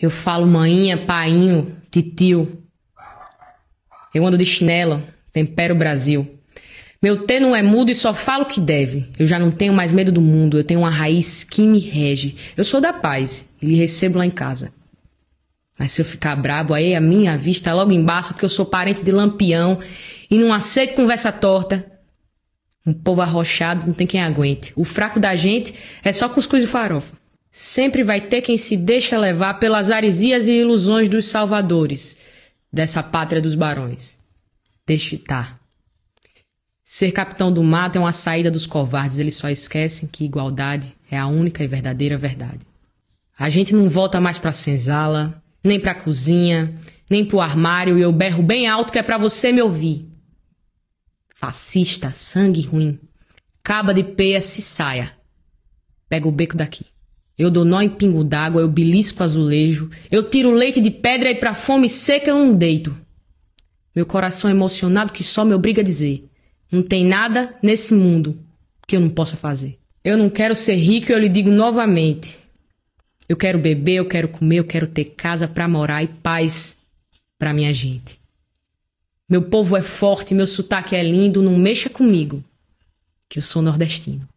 Eu falo mainha, painho, titio. Eu ando de chinelo, tempero Brasil. Meu T não é mudo e só falo o que deve. Eu já não tenho mais medo do mundo, eu tenho uma raiz que me rege. Eu sou da paz e lhe recebo lá em casa. Mas se eu ficar brabo, aí a minha vista logo embaça, porque eu sou parente de lampião e não aceito conversa torta. Um povo arrochado não tem quem aguente. O fraco da gente é só cuscuz e farofa. Sempre vai ter quem se deixa levar pelas aresias e ilusões dos salvadores dessa pátria dos barões. Deixe estar. Tá. Ser capitão do mato é uma saída dos covardes, eles só esquecem que igualdade é a única e verdadeira verdade. A gente não volta mais pra senzala, nem pra cozinha, nem pro armário e eu berro bem alto que é pra você me ouvir. Fascista, sangue ruim, caba de peia se saia. Pega o beco daqui. Eu dou nó em pingo d'água, eu belisco azulejo, eu tiro leite de pedra e pra fome seca eu não deito. Meu coração é emocionado que só me obriga a dizer: não tem nada nesse mundo que eu não possa fazer. Eu não quero ser rico, eu lhe digo novamente. Eu quero beber, eu quero comer, eu quero ter casa para morar e paz para minha gente. Meu povo é forte, meu sotaque é lindo, não mexa comigo, que eu sou nordestino.